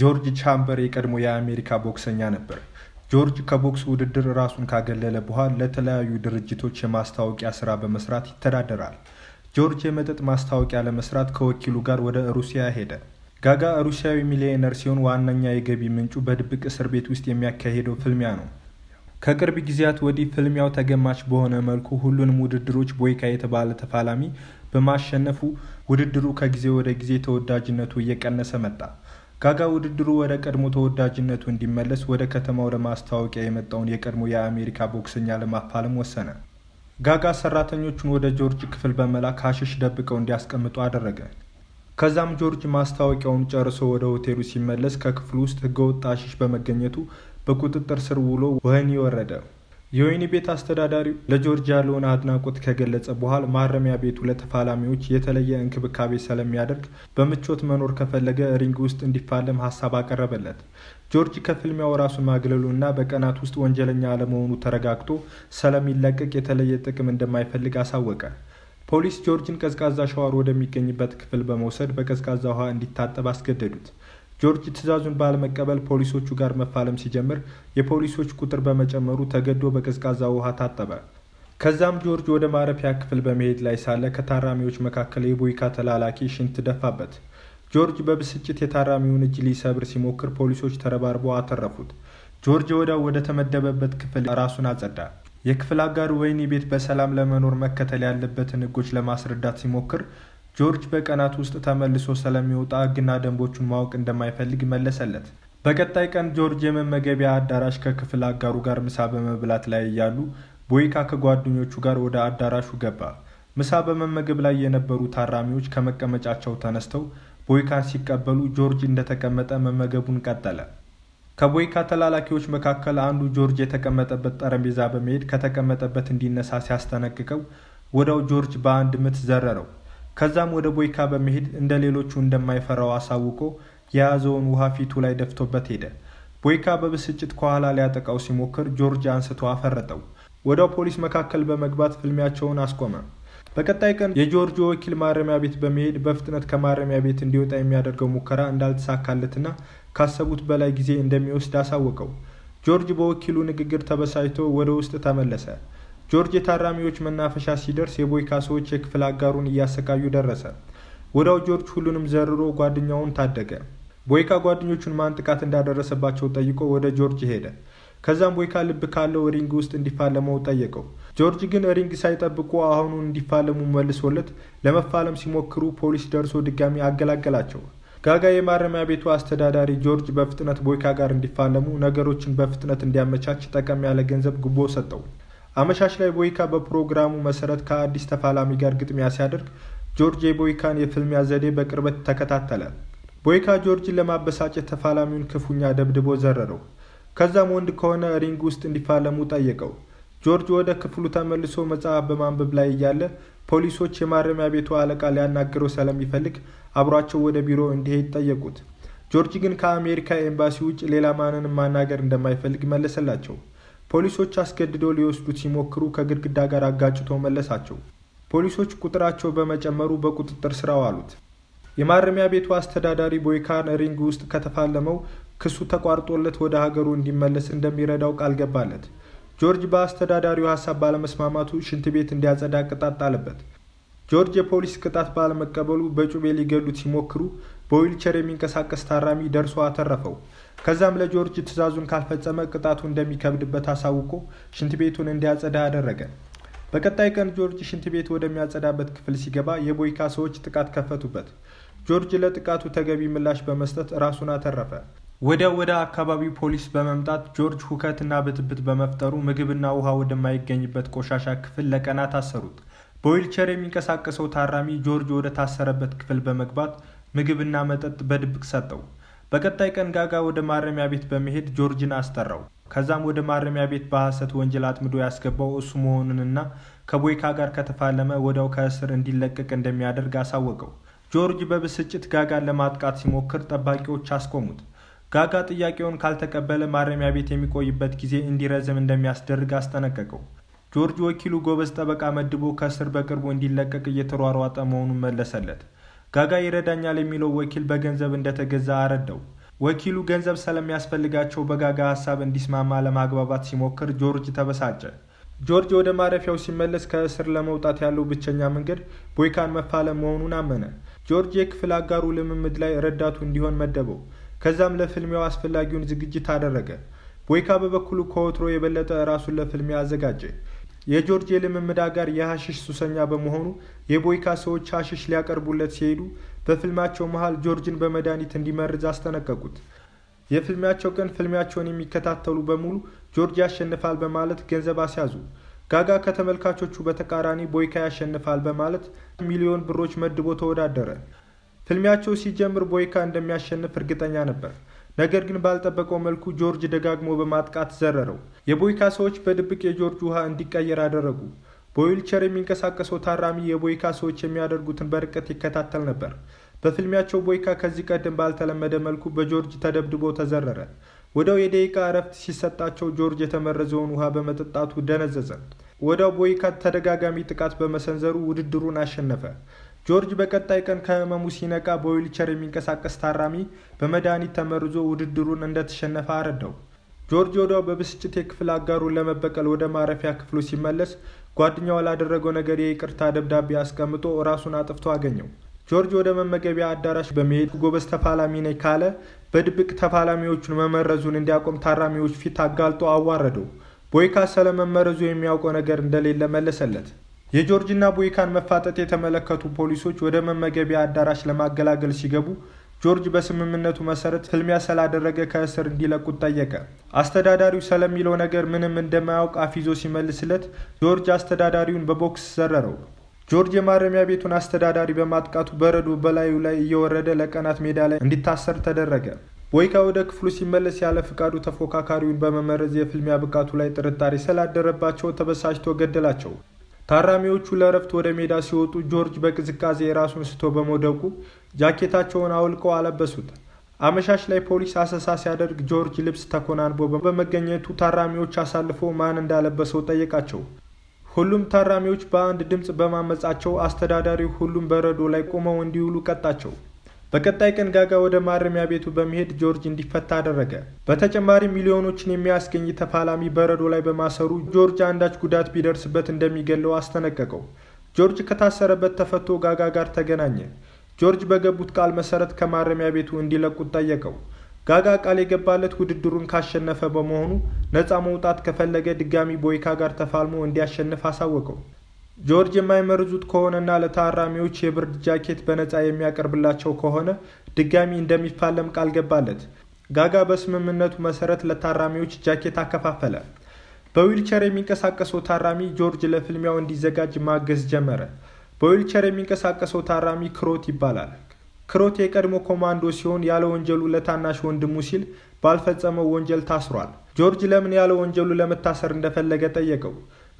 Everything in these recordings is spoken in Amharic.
ጆርጅ ቻምበር የቀድሞ የአሜሪካ ቦክሰኛ ነበር። ጆርጅ ከቦክስ ውድድር ራሱን ካገለለ በኋላ ለተለያዩ ድርጅቶች የማስታወቂያ ስራ በመስራት ይተዳደራል። ጆርጅ የመጠጥ ማስታወቂያ ለመስራት ከወኪሉ ጋር ወደ ሩሲያ ሄደ። ጋጋ ሩሲያዊ ሚሊዮነር ሲሆን ዋነኛ የገቢ ምንጩ በድብቅ እስር ቤት ውስጥ የሚያካሄደው ፍልሚያ ነው። ከቅርብ ጊዜያት ወዲህ ፍልሚያው ተገማች በሆነ መልኩ ሁሉንም ውድድሮች ቦይካ የተባለ ተፋላሚ በማሸነፉ ውድድሩ ከጊዜ ወደ ጊዜ ተወዳጅነቱ እየቀነሰ መጣ። ጋጋ ውድድሩ ወደ ቀድሞ ተወዳጅነቱ እንዲመለስ ወደ ከተማው ለማስታወቂያ የመጣውን የቀድሞ የአሜሪካ ቦክሰኛ ለማፋለም ወሰነ። ጋጋ ሰራተኞቹን ወደ ጆርጅ ክፍል በመላክ ሀሽሽ ደብቀው እንዲያስቀምጡ አደረገ። ከዛም ጆርጅ ማስታወቂያውን ጨርሶ ወደ ሆቴሉ ሲመለስ ከክፍሉ ውስጥ ህገወጥ ሀሽሽ በመገኘቱ በቁጥጥር ስር ውሎ ወህኒ ወረደ። የወህኒ ቤት አስተዳዳሪው ለጆርጅ ያለውን አድናቆት ከገለጸ በኋላ ማረሚያ ቤቱ ለተፋላሚዎች የተለየ እንክብካቤ ስለሚያደርግ በምቾት መኖር ከፈለገ ሪንግ ውስጥ እንዲፋለም ሀሳብ አቀረበለት። ጆርጅ ከፍልሚያው ራሱን እና በቀናት ውስጥ ወንጀለኛ አለመሆኑ ተረጋግጦ ስለሚለቀቅ የተለየ ጥቅም እንደማይፈልግ አሳወቀ። ፖሊስ ጆርጅን ቀዝቃዛ ሸዋር ወደሚገኝበት ክፍል በመውሰድ በቀዝቃዛ ውሃ እንዲታጠብ አስገደዱት። ጆርጅ ትዕዛዙን ባለመቀበል ፖሊሶቹ ጋር መፋለም ሲጀምር የፖሊሶች ቁጥር በመጨመሩ ተገዶ በቀዝቃዛ ውሃ ታጠበ። ከዛም ጆርጅ ወደ ማረፊያ ክፍል በመሄድ ላይ ሳለ ከታራሚዎች መካከል የቦይካ ተላላኪ ሽንት ደፋበት። ጆርጅ በብስጭት የታራሚውን እጅ ሊሰብር ሲሞክር ፖሊሶች ተረባርበው አተረፉት። ጆርጅ ወዲያው ወደ ተመደበበት ክፍል ራሱን አጸዳ። የክፍል አጋሩ ወይኒ ቤት በሰላም ለመኖር መከተል ያለበትን ሕጎች ለማስረዳት ሲሞክር ጆርጅ በቀናት ውስጥ ተመልሶ ስለሚወጣ ግና ደንቦቹን ማወቅ እንደማይፈልግ መለሰለት። በቀጣይ ቀን ጆርጅ የመመገቢያ አዳራሽ ከክፍል አጋሩ ጋር ምሳ በመብላት ላይ እያሉ ቦይካ ከጓደኞቹ ጋር ወደ አዳራሹ ገባ። ምሳ በመመገብ ላይ የነበሩ ታራሚዎች ከመቀመጫቸው ተነስተው ቦይካን ሲቀበሉ ጆርጅ እንደተቀመጠ መመገቡን ቀጠለ። ከቦይካ ተላላኪዎች መካከል አንዱ ጆርጅ የተቀመጠበት ጠረጴዛ በመሄድ ከተቀመጠበት እንዲነሳ ሲያስጠነቅቀው ወዲያው ጆርጅ በአንድ ምት ዘረረው። ከዛም ወደ ቦይካ በመሄድ እንደ ሌሎቹ እንደማይፈራው አሳውቆ የያዘውን ውሃ ፊቱ ላይ ደፍቶበት ሄደ። ቦይካ በብስጭት ከኋላ ሊያጠቃው ሲሞክር ጆርጅ አንስቶ አፈረጠው። ወደ ፖሊስ መካከል በመግባት ፍልሚያቸውን አስቆመ። በቀጣይ ቀን የጆርጅ ወኪል ማረሚያ ቤት በመሄድ በፍጥነት ከማረሚያ ቤት እንዲወጣ የሚያደርገው ሙከራ እንዳልተሳካለትና ካሰቡት በላይ ጊዜ እንደሚወስድ አሳወቀው። ጆርጅ በወኪሉ ንግግር ተበሳጭቶ ወደ ውስጥ ተመለሰ። ጆርጅ የታራሚዎች መናፈሻ ሲደርስ የቦይካ ሰዎች የክፍል አጋሩን እያሰቃዩ ደረሰ። ወዳው ጆርጅ ሁሉንም ዘርሮ ጓደኛውን ታደገ። ቦይካ ጓደኞቹን ማን ጥቃት እንዳደረሰባቸው ጠይቆ ወደ ጆርጅ ሄደ። ከዛም ቦይካ ልብ ካለው ሪንግ ውስጥ እንዲፋለመው ጠየቀው። ጆርጅ ግን ሪንግ ሳይጠብቁ አሁኑ እንዲፋለሙ መልሶለት ለመፋለም ሲሞክሩ ፖሊስ ደርሶ ድጋሚ አገላገላቸው። ጋጋ የማረሚያ ቤቱ አስተዳዳሪ ጆርጅ በፍጥነት ቦይካ ጋር እንዲፋለሙ ነገሮችን በፍጥነት እንዲያመቻች ጠቀም ያለ ገንዘብ ጉቦ ሰጠው። አመሻሽ ላይ ቦይካ በፕሮግራሙ መሰረት ከአዲስ ተፋላሚ ጋር ግጥሚያ ሲያደርግ ጆርጅ የቦይካን የፍልሚያ ዘዴ በቅርበት ተከታተለ። ቦይካ ጆርጅን ለማበሳጨት ተፋላሚውን ክፉኛ ደብድቦ ዘረረው። ከዛም ወንድ ከሆነ ሪንግ ውስጥ እንዲፋለሙ ጠየቀው። ጆርጅ ወደ ክፍሉ ተመልሶ መጽሐፍ በማንበብ ላይ እያለ ፖሊሶች የማረሚያ ቤቱ አለቃ ሊያናግረው ስለሚፈልግ አብሯቸው ወደ ቢሮ እንዲሄድ ጠየቁት። ጆርጅ ግን ከአሜሪካ ኤምባሲ ውጭ ሌላ ማንንም ማናገር እንደማይፈልግ መለሰላቸው። ፖሊሶች አስገድደው ሊወስዱት ሲሞክሩ ከግድግዳ ጋር አጋጭቶ መለሳቸው። ፖሊሶች ቁጥራቸው በመጨመሩ በቁጥጥር ስር አዋሉት። የማረሚያ ቤቱ አስተዳዳሪ ቦይካን ሪንግ ውስጥ ከተፋለመው ክሱ ተቋርጦለት ወደ ሀገሩ እንዲመለስ እንደሚረዳው ቃል ገባለት። ጆርጅ በአስተዳዳሪው ሀሳብ ባለመስማማቱ ሽንት ቤት እንዲያጸዳ ቅጣት ጣለበት። ጆርጅ የፖሊስ ቅጣት ባለመቀበሉ በጩቤ ሊገሉት ሲሞክሩ በዊልቸር የሚንቀሳቀስ ታራሚ ደርሶ አተረፈው። ከዛም ለጆርጅ ትዕዛዙን ካልፈጸመ ቅጣቱ እንደሚከብድበት አሳውቆ ሽንት ቤቱን እንዲያጸዳ አደረገ። በቀጣይ ቀን ጆርጅ ሽንት ቤት ወደሚያጸዳበት ክፍል ሲገባ የቦይካ ሰዎች ጥቃት ከፈቱበት። ጆርጅ ለጥቃቱ ተገቢ ምላሽ በመስጠት ራሱን አተረፈ። ወዲያው ወደ አካባቢው ፖሊስ በመምጣት ጆርጅ ሁከትና ብጥብጥ በመፍጠሩ ምግብና ውሃ ወደማይገኝበት ቆሻሻ ክፍል ለቀናት አሰሩት። በዊልቸር የሚንቀሳቀሰው ታራሚ ጆርጅ ወደ ታሰረበት ክፍል በመግባት ምግብና መጠጥ በድብቅ ሰጠው። በቀጣይ ቀን ጋጋ ወደ ማረሚያ ቤት በመሄድ ጆርጅን አስጠራው። ከዛም ወደ ማረሚያ ቤት በሐሰት ወንጀል አጥምዶ ያስገባው እሱ መሆኑንና ከቦይካ ጋር ከተፋለመ ወዲያው ከእስር እንዲለቀቅ እንደሚያደርግ አሳወቀው። ጆርጅ በብስጭት ጋጋን ለማጥቃት ሲሞክር ጠባቂዎች አስቆሙት። ጋጋ ጥያቄውን ካልተቀበለ ማረሚያ ቤት የሚቆይበት ጊዜ እንዲረዝም እንደሚያስደርግ አስጠነቀቀው። ጆርጅ ወኪሉ ጎበዝ ጠበቃ መድቦ ከእስር በቅርቡ እንዲለቀቅ እየተሯሯጠ መሆኑን መለሰለት። ጋጋ ይረዳኛል የሚለው ወኪል በገንዘብ እንደተገዛ አረዳው። ወኪሉ ገንዘብ ስለሚያስፈልጋቸው በጋጋ ሀሳብ እንዲስማማ ለማግባባት ሲሞክር ጆርጅ ተበሳጨ። ጆርጅ ወደ ማረፊያው ሲመለስ ከእስር ለመውጣት ያለው ብቸኛ መንገድ ቦይካን መፋለም መሆኑን አመነ። ጆርጅ የክፍል አጋሩ ልምምድ ላይ ረዳቱ እንዲሆን መደበው። ከዛም ለፍልሚያው አስፈላጊውን ዝግጅት አደረገ። ቦይካ በበኩሉ ከወትሮ የበለጠ ራሱን ለፍልሚያ አዘጋጀ። የጆርጅ የልምምድ አጋር የሐሽሽ ሱሰኛ በመሆኑ የቦይካ ሰዎች ሐሽሽ ሊያቀርቡለት ሲሄዱ በፊልማቸው መሃል ጆርጅን በመድኃኒት እንዲመርዝ አስጠነቀቁት። የፊልሚያቸው ቀን ፊልሚያቸውን የሚከታተሉ በሙሉ ጆርጅ ያሸንፋል በማለት ገንዘብ አስያዙ። ጋጋ ከተመልካቾቹ በተቃራኒ ቦይካ ያሸንፋል በማለት ሚሊዮን ብሮች መድቦ ተወዳደረ። ፊልሚያቸው ሲጀምር ቦይካ እንደሚያሸንፍ እርግጠኛ ነበር። ነገር ግን ባልጠበቀው መልኩ ጆርጅ ደጋግሞ በማጥቃት ዘረረው። የቦይካ ሰዎች በድብቅ የጆርጅ ውሃ እንዲቀየር አደረጉ። በዊልቸር የሚንቀሳቀሰው ታራሚ የቦይካ ሰዎች የሚያደርጉትን በርቀት ይከታተል ነበር። በፍልሚያቸው ቦይካ ከዚህ ቀደም ባልተለመደ መልኩ በጆርጅ ተደብድቦ ተዘረረ። ወዲያው የደቂቃ እረፍት ሲሰጣቸው ጆርጅ የተመረዘውን ውሃ በመጠጣቱ ደነዘዘ። ወዲያው ቦይካ ተደጋጋሚ ጥቃት በመሰንዘሩ ውድድሩን አሸነፈ። ጆርጅ በቀጣይ ቀን ከህመሙ ሲነቃ በዊልቸር የሚንቀሳቀስ ታራሚ በመድኃኒት ተመርዞ ውድድሩን እንደተሸነፈ አረዳው። ጆርጅ ወዲያው በብስጭት የክፍል አጋሩን ለመበቀል ወደ ማረፊያ ክፍሉ ሲመለስ ጓደኛው ላደረገው ነገር የይቅርታ ደብዳቤ አስቀምጦ ራሱን አጥፍቶ አገኘው። ጆርጅ ወደ መመገቢያ አዳራሽ በመሄድ ጎበዝ ተፋላሚ ነኝ ካለ በድብቅ ተፋላሚዎቹን መመረዙን እንዲያቆም ታራሚዎች ፊት አጋልጦ አዋረደው። ቦይካ ስለመመረዙ የሚያውቀው ነገር እንደሌለ መለሰለት። የጆርጅና ቦይካን መፋጠጥ የተመለከቱ ፖሊሶች ወደ መመገቢያ አዳራሽ ለማገላገል ሲገቡ ጆርጅ በስምምነቱ መሰረት ፍልሚያ ስላደረገ ከእስር እንዲለቁት ጠየቀ። አስተዳዳሪው ስለሚለው ነገር ምንም እንደማያውቅ አፍ ይዞ ሲመልስለት ጆርጅ አስተዳዳሪውን በቦክስ ዘረረው። ጆርጅ የማረሚያ ቤቱን አስተዳዳሪ በማጥቃቱ በረዶ በላዩ ላይ እየወረደ ለቀናት ሜዳ ላይ እንዲታሰር ተደረገ። ቦይካ ወደ ክፍሉ ሲመለስ ያለ ፍቃዱ ተፎካካሪውን በመመረዝ የፍልሚያ ብቃቱ ላይ ጥርጣሬ ስላደረባቸው ተበሳጭቶ ገደላቸው። ታራሚዎቹ ለእረፍት ወደ ሜዳ ሲወጡ ጆርጅ በቅዝቃዜ ራሱን ስቶ በመውደቁ ጃኬታቸውን አውልቀው አለበሱት። አመሻሽ ላይ ፖሊስ አሰሳ ሲያደርግ ጆርጅ ልብስ ተኮናንቦ በመገኘቱ ታራሚዎች አሳልፎ ማን እንዳለበሰው ጠየቃቸው። ሁሉም ታራሚዎች በአንድ ድምፅ በማመጻቸው አስተዳዳሪው ሁሉም በረዶ ላይ ቆመው እንዲውሉ ቀጣቸው። በቀጣይ ቀን ጋጋ ወደ ማረሚያ ቤቱ በመሄድ ጆርጅ እንዲፈታ አደረገ። በተጨማሪ ሚሊዮኖችን የሚያስገኝ ተፋላሚ በረዶ ላይ በማሰሩ ጆርጅ አንዳች ጉዳት ቢደርስበት እንደሚገለው አስጠነቀቀው። ጆርጅ ከታሰረበት ተፈቶ ጋጋ ጋር ተገናኘ። ጆርጅ በገቡት ቃል መሰረት ከማረሚያ ቤቱ እንዲለቁት ጠየቀው። ጋጋ ቃል የገባለት ውድድሩን ካሸነፈ በመሆኑ ነፃ መውጣት ከፈለገ ድጋሚ ቦይካ ጋር ተፋልሞ እንዲያሸንፍ አሳወቀው። ጆርጅ የማይመርዙት ከሆነና ለታራሚዎች የብርድ ጃኬት በነፃ የሚያቀርብላቸው ከሆነ ድጋሚ እንደሚፋለም ቃል ገባለት። ጋጋ በስምምነቱ መሰረት ለታራሚዎች ጃኬት አከፋፈለ። በዊልቸር የሚንቀሳቀሰው ታራሚ ጆርጅ ለፍልሚያው እንዲዘጋጅ ማገዝ ጀመረ። በዊልቸር የሚንቀሳቀሰው ታራሚ ክሮት ይባላል። ክሮት የቀድሞ ኮማንዶ ሲሆን ያለ ወንጀሉ ለታናሽ ወንድሙ ሲል ባልፈጸመው ወንጀል ታስሯል። ጆርጅ ለምን ያለ ወንጀሉ ለመታሰር እንደፈለገ ጠየቀው።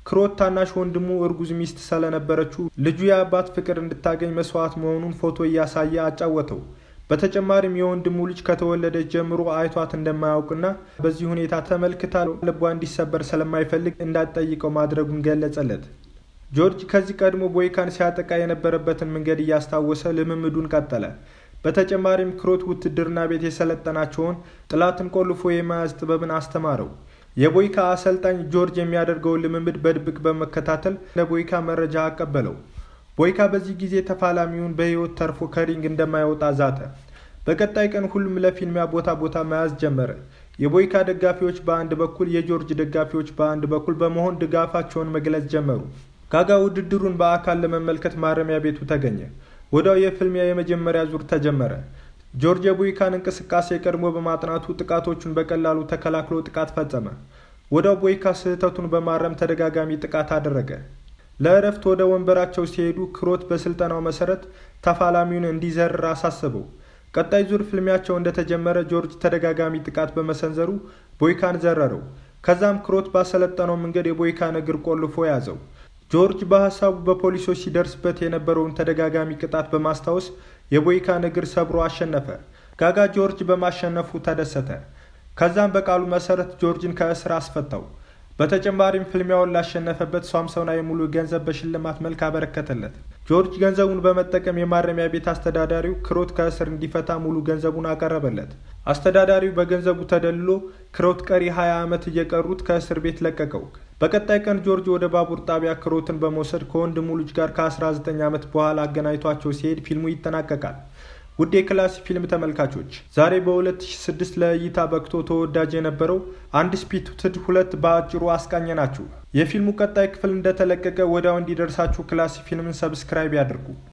ክሮት ታናሽ ወንድሙ እርጉዝ ሚስት ስለነበረችው ልጁ የአባት ፍቅር እንድታገኝ መስዋዕት መሆኑን ፎቶ እያሳየ አጫወተው። በተጨማሪም የወንድሙ ልጅ ከተወለደች ጀምሮ አይቷት እንደማያውቅና በዚህ ሁኔታ ተመልክታ ልቧ እንዲሰበር ስለማይፈልግ እንዳትጠይቀው ማድረጉን ገለጸለት። ጆርጅ ከዚህ ቀድሞ ቦይካን ሲያጠቃ የነበረበትን መንገድ እያስታወሰ ልምምዱን ቀጠለ። በተጨማሪም ክሮት ውትድርና ቤት የሰለጠናቸውን ጥላትን ቆልፎ የመያዝ ጥበብን አስተማረው። የቦይካ አሰልጣኝ ጆርጅ የሚያደርገውን ልምምድ በድብቅ በመከታተል ለቦይካ መረጃ አቀበለው። ቦይካ በዚህ ጊዜ ተፋላሚውን በሕይወት ተርፎ ከሪንግ እንደማይወጣ ዛተ። በቀጣይ ቀን ሁሉም ለፊልሚያ ቦታ ቦታ መያዝ ጀመረ። የቦይካ ደጋፊዎች በአንድ በኩል፣ የጆርጅ ደጋፊዎች በአንድ በኩል በመሆን ድጋፋቸውን መግለጽ ጀመሩ። ጋጋ ውድድሩን በአካል ለመመልከት ማረሚያ ቤቱ ተገኘ። ወዲያው የፍልሚያ የመጀመሪያ ዙር ተጀመረ። ጆርጅ የቡይካን እንቅስቃሴ ቀድሞ በማጥናቱ ጥቃቶቹን በቀላሉ ተከላክሎ ጥቃት ፈጸመ። ወደ ቦይካ ስህተቱን በማረም ተደጋጋሚ ጥቃት አደረገ። ለእረፍት ወደ ወንበራቸው ሲሄዱ ክሮት በስልጠናው መሰረት ተፋላሚውን እንዲዘርር አሳስበው ቀጣይ ዙር ፍልሚያቸው እንደተጀመረ ጆርጅ ተደጋጋሚ ጥቃት በመሰንዘሩ ቦይካን ዘረረው። ከዛም ክሮት ባሰለጠነው መንገድ የቦይካን እግር ቆልፎ ያዘው። ጆርጅ በሀሳቡ በፖሊሶች ሲደርስበት የነበረውን ተደጋጋሚ ቅጣት በማስታወስ የቦይካን እግር ሰብሮ አሸነፈ። ጋጋ ጆርጅ በማሸነፉ ተደሰተ። ከዛም በቃሉ መሰረት ጆርጅን ከእስር አስፈታው። በተጨማሪም ፍልሚያውን ላሸነፈበት ሳምሶና የሙሉ ገንዘብ በሽልማት መልክ አበረከተለት። ጆርጅ ገንዘቡን በመጠቀም የማረሚያ ቤት አስተዳዳሪው ክሮት ከእስር እንዲፈታ ሙሉ ገንዘቡን አቀረበለት። አስተዳዳሪው በገንዘቡ ተደልሎ ክሮት ቀሪ 20 ዓመት እየቀሩት ከእስር ቤት ለቀቀው። በቀጣይ ቀን ጆርጅ ወደ ባቡር ጣቢያ ክሮትን በመውሰድ ከወንድሙ ልጅ ጋር ከ19 ዓመት በኋላ አገናኝቷቸው ሲሄድ ፊልሙ ይጠናቀቃል። ውድ የክላስ ፊልም ተመልካቾች ዛሬ በ2006 ለእይታ በክቶ ተወዳጅ የነበረው አንድ ስፒቱትድ ሁለት በአጭሩ ናችሁ። የፊልሙ ቀጣይ ክፍል እንደተለቀቀ ወዲያው እንዲደርሳችሁ ክላስ ፊልምን ሰብስክራይብ ያድርጉ።